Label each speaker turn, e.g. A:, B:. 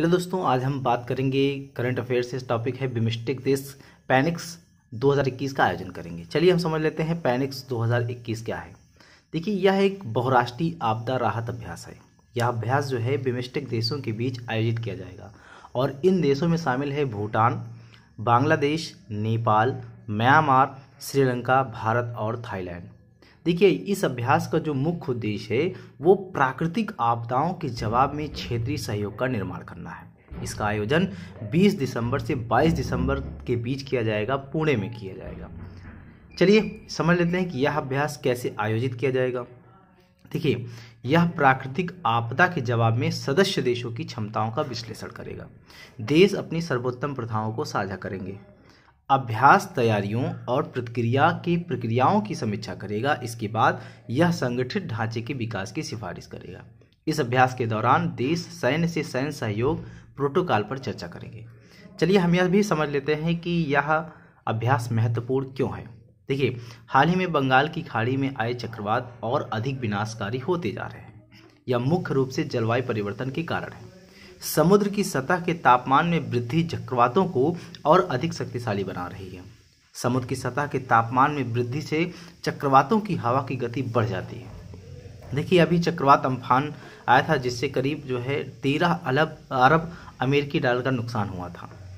A: hello दोस्तों आज हम बात करेंगे करंट अफेयर से टॉपिक है बिमिस्टिक देश पैनिक्स 2021 का आयोजन करेंगे चलिए हम समझ लेते हैं पैनिक्स 2021 क्या है देखिए यह एक बहुराष्ट्रीय आपदा राहत अभ्यास है यह अभ्यास जो है बिमिस्टिक देशों के बीच आयोजित किया जाएगा और इन देशों में शामिल है भूटान बांग्लादेश नेपाल म्यांमार श्रीलंका भारत और थाईलैंड देखिए इस अभ्यास का जो मुख्य उद्देश्य है वो प्राकृतिक आपदाओं के जवाब में क्षेत्रीय सहयोग का निर्माण करना है इसका आयोजन 20 दिसंबर से 22 दिसंबर के बीच किया जाएगा पुणे में किया जाएगा चलिए समझ लेते हैं कि यह अभ्यास कैसे आयोजित किया जाएगा देखिए यह प्राकृतिक आपदा के जवाब में सदस्य देशों की क्षमताओं का विश्लेषण करेगा देश अपनी सर्वोत्तम प्रथाओं को साझा करेंगे अभ्यास तैयारियों और प्रतिक्रिया की प्रक्रियाओं की समीक्षा करेगा इसके बाद यह संगठित ढांचे के विकास की सिफारिश करेगा इस अभ्यास के दौरान देश सैन्य से सैन्य सहयोग प्रोटोकॉल पर चर्चा करेंगे चलिए हम यह भी समझ लेते हैं कि यह अभ्यास महत्वपूर्ण क्यों है देखिए हाल ही में बंगाल की खाड़ी में आए चक्रवात और अधिक विनाशकारी होते जा रहे हैं यह मुख्य रूप से जलवायु परिवर्तन के कारण है समुद्र की सतह के तापमान में वृद्धि चक्रवातों को और अधिक शक्तिशाली बना रही है समुद्र की सतह के तापमान में वृद्धि से चक्रवातों की हवा की गति बढ़ जाती है देखिए अभी चक्रवात अम्फान आया था जिससे करीब जो है तेरह अलब अरब अमेरिकी डॉलर का नुकसान हुआ था